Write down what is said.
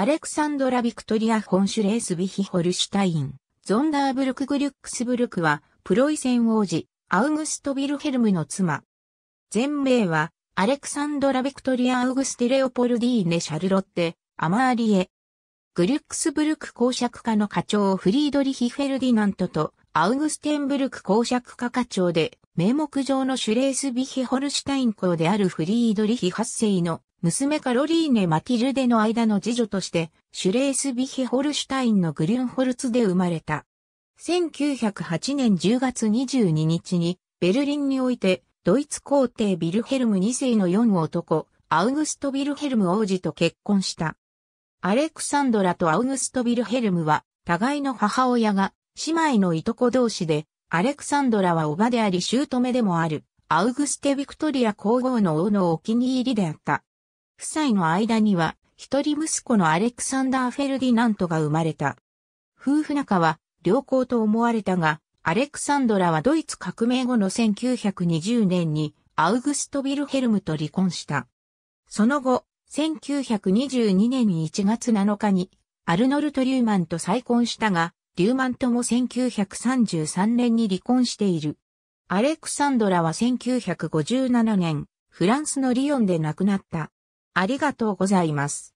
アレクサンドラ・ビクトリア・フォンシュレースビヒ・ホルシュタイン、ゾンダーブルク・グリュックスブルクは、プロイセン王子、アウグスト・ビルヘルムの妻。全名は、アレクサンドラ・ビクトリア・アウグステ・レオポルディーネ・シャルロッテ、アマーリエ。グリュックスブルク公爵家の課長フリードリヒ・フェルディナントと、アウグステンブルク公爵家課長で、名目上のシュレースビヒホルシュタイン公であるフリードリヒ8世の娘カロリーネ・マティルデの間の次女として、シュレースビヒホルシュタインのグリュンホルツで生まれた。1908年10月22日に、ベルリンにおいて、ドイツ皇帝ビルヘルム2世の4男、アウグスト・ビルヘルム王子と結婚した。アレクサンドラとアウグスト・ビルヘルムは、互いの母親が、姉妹のいとこ同士で、アレクサンドラはおばであり姑でもある、アウグステ・ヴィクトリア皇后の王のお気に入りであった。夫妻の間には、一人息子のアレクサンダー・フェルディナントが生まれた。夫婦仲は良好と思われたが、アレクサンドラはドイツ革命後の1920年にアウグスト・ヴィルヘルムと離婚した。その後、1922年1月7日にアルノルト・リューマンと再婚したが、リューマンとも1933年に離婚している。アレクサンドラは1957年、フランスのリヨンで亡くなった。ありがとうございます。